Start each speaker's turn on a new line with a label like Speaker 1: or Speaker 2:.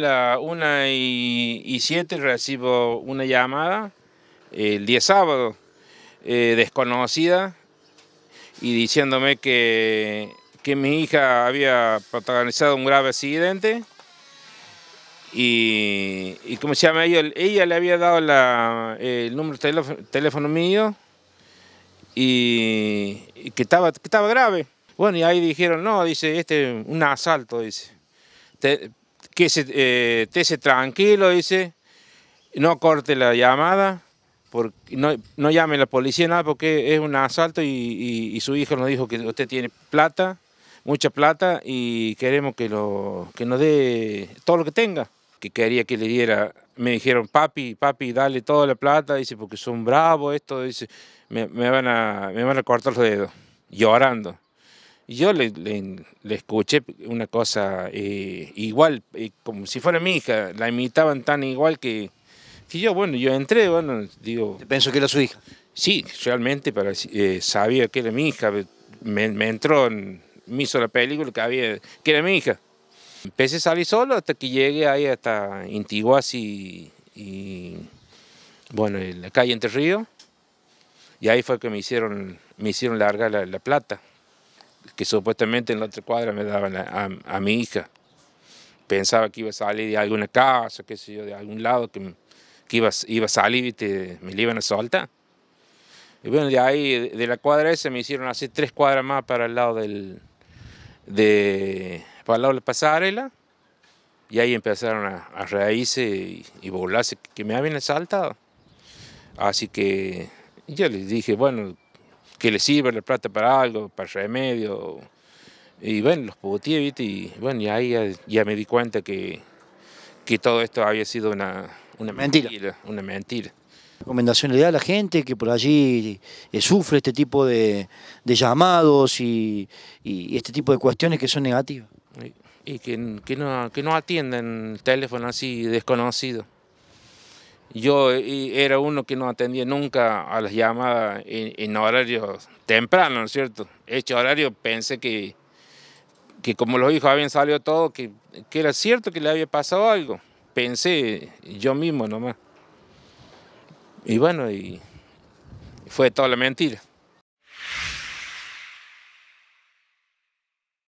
Speaker 1: la 1 y, 7 recibo una llamada el día sábado, eh, desconocida, y diciéndome que, que, mi hija había protagonizado un grave accidente. Y, y se llama ella, le había dado el número de teléfono, mío y, que, estaba, estaba grave. Bueno, y ahí dijeron, no, dice, este es un asalto, dice que eh, se tranquilo, dice, no corte la llamada, no, no, llame a la policía, nada, porque es un asalto y, su hijo nos dijo que usted tiene plata, mucha plata, y queremos que, lo, que nos dé todo lo que tenga. Que quería que le diera, me dijeron, papi, papi, dale toda la plata, dice, porque son bravos, esto, dice, me, van, a, me van a cortar los dedos, llorando. Yo le, escuché una cosa eh, igual, eh, como si fuera mi hija, la imitaban tan igual que, que yo, bueno, yo entré, bueno, digo... ¿Pensó que era su hija? Sí, realmente para, eh, sabía que era mi hija, me, entró, en, me hizo la película que, había, que era mi hija. Empecé a salir solo hasta que llegué ahí hasta Intiguas y, bueno, en la calle Entre Río Y ahí fue que me hicieron, me hicieron larga la plata que supuestamente en la otra cuadra me daban a, mi hija. Pensaba que iba a salir de alguna casa, qué sé yo, de algún lado, que, iba, iba a salir y te, me iban a soltar. Y bueno, de ahí, de la cuadra esa, me hicieron hacer tres cuadras más para el lado del. De, para lado la pasarela. Y ahí empezaron a, reírse y, volarse, que me habían asaltado. Así que yo les dije, bueno, que le sirva la plata para algo, para remedio. Y bueno, los pogoteé, Y bueno, y ahí ya, me di cuenta que, que todo esto había sido una, una mentira, Una mentira. ¿Recomendación le da a la gente que por allí eh, sufre este tipo de, llamados y, y, este tipo de cuestiones que son negativas? Y, y que, que, no, que no atienden el teléfono así desconocido. Yo era uno que no atendía nunca a las llamadas en, horarios horario temprano, ¿no es cierto? Hecho horario pensé que, que como los hijos habían salido todo, que, que era cierto que le había pasado algo. Pensé yo mismo nomás. Y bueno, y fue toda la mentira.